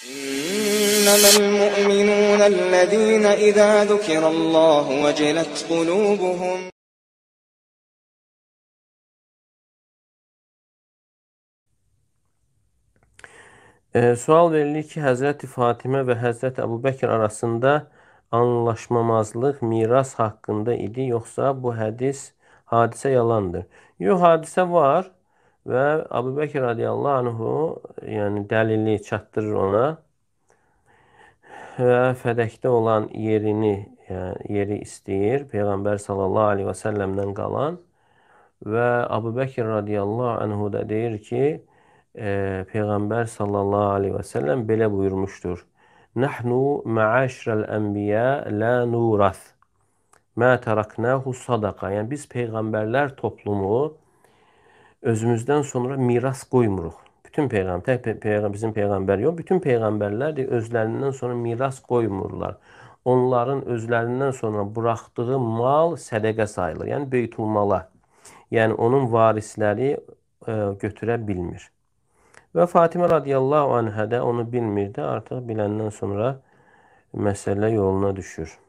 إنما المؤمنون الذين إذا ذكر الله وجلت قلوبهم E, sual verilir ki, Həzrəti Fatimə və Həzrəti Əbu Bəkir arasında anlaşmamazlıq miras haqqında idi, yoxsa bu hədis hadisə yalandır? Yox, hadisə var. Və Əbu Bəkr radiyallahu anhu, yəni dəlili çatdırır ona və fədəkdə olan yerini, yəni yeri istəyir Peyğəmbər sallallahu aleyhi və səlləmdən qalan və Əbu Bəkr radiyallahu anhu da deyir ki, e, Peyğəmbər sallallahu aleyhi və səlləm belə buyurmuşdur. Nəhnu məəşrəl ənbiyə la nurath. Mə tərəknəhu sadaqa. Yəni biz peyğəmbərlər toplumu özümüzdən sonra miras qoymuruq. Bütün peyğəmbər, tək pe peyğəmbər bizim peyğəmbər yox, bütün peyğəmbərlər də özlərindən sonra miras qoymurlar. Onların özlərindən sonra buraxdığı mal sədaqə sayılır. Yəni beytulmala. Yəni onun varisləri ə, e, götürə bilmir. Və Fatimə radiyallahu anhə də onu bilmir də, artıq biləndən sonra məsələ yoluna düşür.